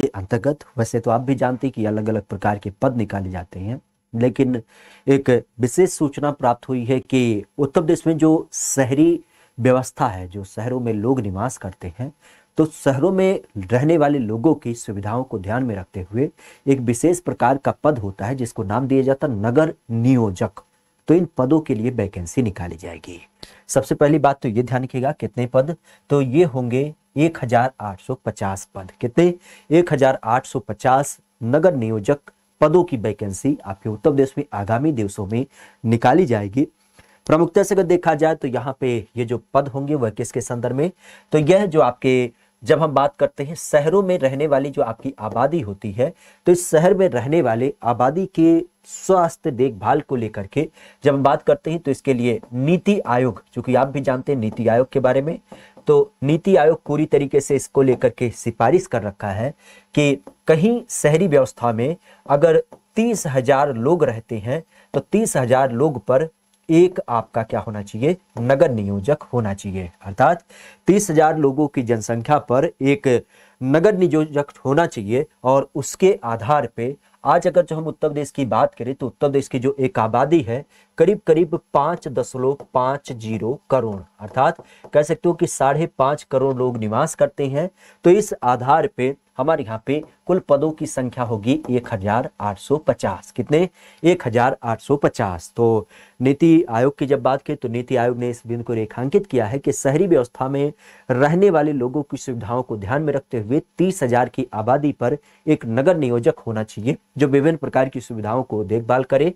के अंतर्गत वैसे तो आप भी जानते हैं कि अलग अलग प्रकार के पद निकाले जाते हैं लेकिन एक विशेष सूचना प्राप्त हुई है कि उत्तर प्रदेश में जो शहरी व्यवस्था है जो शहरों में लोग निवास करते हैं तो शहरों में रहने वाले लोगों की सुविधाओं को ध्यान में रखते हुए एक विशेष प्रकार का पद होता है जिसको नाम दिया जाता नगर नियोजक तो इन पदों के लिए वैकेंसी निकाली जाएगी सबसे पहली बात तो ये ध्यान रखिएगा कितने पद तो ये होंगे 1850 पद कितने 1850 नगर नियोजक पदों की वैकेंसी आपके उत्तर प्रदेश में आगामी दिवसों में निकाली जाएगी प्रमुखता से अगर देखा जाए तो यहाँ पे ये जो पद होंगे वह किसके संदर्भ में तो यह जो आपके जब हम बात करते हैं शहरों में रहने वाली जो आपकी आबादी होती है तो इस शहर में रहने वाले आबादी के स्वास्थ्य देखभाल को लेकर के जब हम बात करते हैं तो इसके लिए नीति आयोग चूंकि आप भी जानते हैं नीति आयोग के बारे में तो नीति आयोग पूरी तरीके से इसको लेकर के सिफारिश कर रखा है कि कहीं शहरी व्यवस्था में अगर तीस हजार लोग रहते हैं तो तीस हजार लोग पर एक आपका क्या होना चाहिए नगर नियोजक होना चाहिए अर्थात तीस हजार लोगों की जनसंख्या पर एक नगर नियोजक होना चाहिए और उसके आधार पे आज अगर जो हम उत्तर प्रदेश की बात करें तो उत्तर प्रदेश की जो एक आबादी है करीब करीब पांच दशमलव पांच जीरो करोड़ अर्थात कह सकते हो कि साढ़े पांच करोड़ लोग निवास करते हैं तो इस आधार पे हमारे यहाँ पे कुल पदों की संख्या होगी 1850 कितने 1850 तो नीति आयोग की जब बात की तो नीति आयोग ने इस बिंदु को रेखांकित किया है कि शहरी व्यवस्था में रहने वाले लोगों की सुविधाओं को ध्यान में रखते हुए तीस हजार की आबादी पर एक नगर नियोजक होना चाहिए जो विभिन्न प्रकार की सुविधाओं को देखभाल करे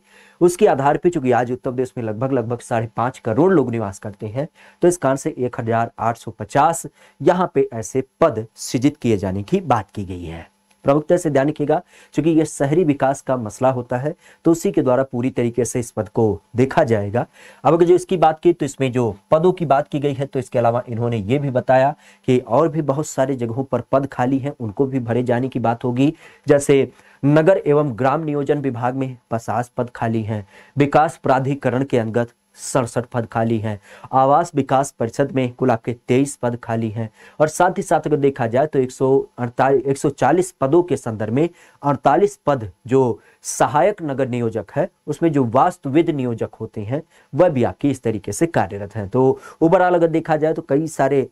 उसके आधार पर चूंकि आज आज उत्तर प्रदेश में लगभग लगभग साढ़े पांच करोड़ लोग निवास करते हैं तो इस कारण से एक हजार आठ सौ पचास यहाँ पे ऐसे पद सृजित किए जाने की बात की गई है प्रमुखता से ध्यान रखिएगा क्योंकि यह शहरी विकास का मसला होता है तो उसी के द्वारा पूरी तरीके से इस पद को देखा जाएगा अब अगर जो इसकी बात की तो इसमें जो पदों की बात की गई है तो इसके अलावा इन्होंने ये भी बताया कि और भी बहुत सारे जगहों पर पद खाली हैं उनको भी भरे जाने की बात होगी जैसे नगर एवं ग्राम नियोजन विभाग में पचास पद खाली हैं विकास प्राधिकरण के अंगत सड़सठ पद खाली हैं आवास विकास परिषद में कुल आपके तेईस पद खाली हैं और साथ ही साथ अगर देखा जाए तो एक सौ चालीस पदों के संदर्भ में अड़तालीस पद जो सहायक नगर नियोजक है उसमें जो वास्तुविद नियोजक होते हैं वह भी आपकी इस तरीके से कार्यरत हैं तो ओवरऑल अगर देखा जाए तो कई सारे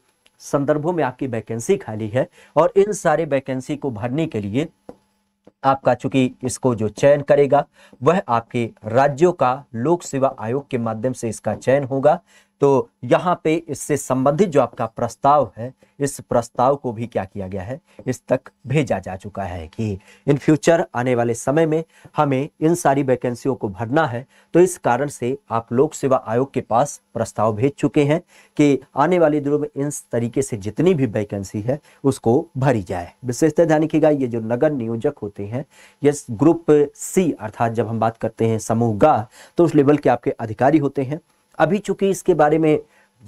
संदर्भों में आपकी वैकेंसी खाली है और इन सारे वैकेंसी को भरने के लिए आपका चूंकि इसको जो चयन करेगा वह आपके राज्यों का लोक सेवा आयोग के माध्यम से इसका चयन होगा तो यहाँ पे इससे संबंधित जो आपका प्रस्ताव है इस प्रस्ताव को भी क्या किया गया है इस तक भेजा जा चुका है कि इन फ्यूचर आने वाले समय में हमें इन सारी वैकेंसियों को भरना है तो इस कारण से आप लोक सेवा आयोग के पास प्रस्ताव भेज चुके हैं कि आने वाले दिनों में इन तरीके से जितनी भी वैकेंसी है उसको भरी जाए विशेषतः ध्यान रखिएगा ये जो नगर नियोजक होते हैं ये ग्रुप सी अर्थात जब हम बात करते हैं समूह गा तो उस लेवल के आपके अधिकारी होते हैं अभी चूंकि इसके बारे में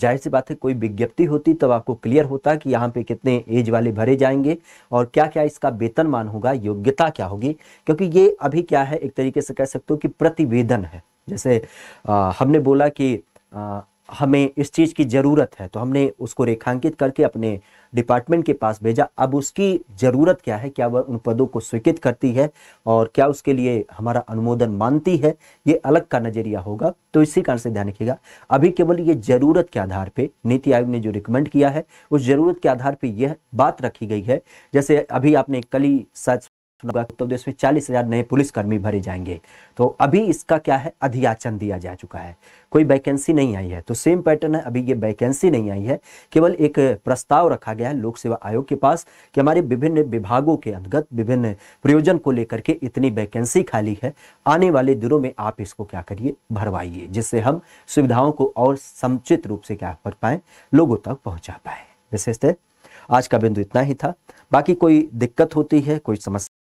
जाहिर सी बात है कोई विज्ञप्ति होती तब आपको क्लियर होता कि यहाँ पे कितने एज वाले भरे जाएंगे और क्या क्या इसका वेतनमान होगा योग्यता क्या होगी क्योंकि ये अभी क्या है एक तरीके से कह सकते हो कि प्रतिवेदन है जैसे आ, हमने बोला कि आ, हमें इस चीज़ की ज़रूरत है तो हमने उसको रेखांकित करके अपने डिपार्टमेंट के पास भेजा अब उसकी ज़रूरत क्या है क्या वह उन पदों को स्वीकृत करती है और क्या उसके लिए हमारा अनुमोदन मानती है ये अलग का नज़रिया होगा तो इसी कारण से ध्यान रखिएगा अभी केवल ये ज़रूरत के आधार पर नीति आयोग ने जो रिकमेंड किया है उस ज़रूरत के आधार पर यह बात रखी गई है जैसे अभी आपने कल ही उत्तर तो प्रदेश में चालीस हजार नए पुलिसकर्मी भरे जाएंगे तो अभी इसका क्या है अधियाचन दिया जा चुका है कोई वैकेंसी नहीं आई है तो सेम पैटर्न है अभी ये वैकेंसी नहीं आई है केवल एक प्रस्ताव रखा गया है लोक सेवा आयोग के पास कि हमारे विभिन्न विभागों के अंतर्गत विभिन्न प्रयोजन को लेकर के इतनी वैकेंसी खाली है आने वाले दिनों में आप इसको क्या करिए भरवाइए जिससे हम सुविधाओं को और समुचित रूप से क्या कर पाए लोगों तक पहुंचा पाए विशेषतः आज का बिंदु इतना ही था बाकी कोई दिक्कत होती है कोई समस्या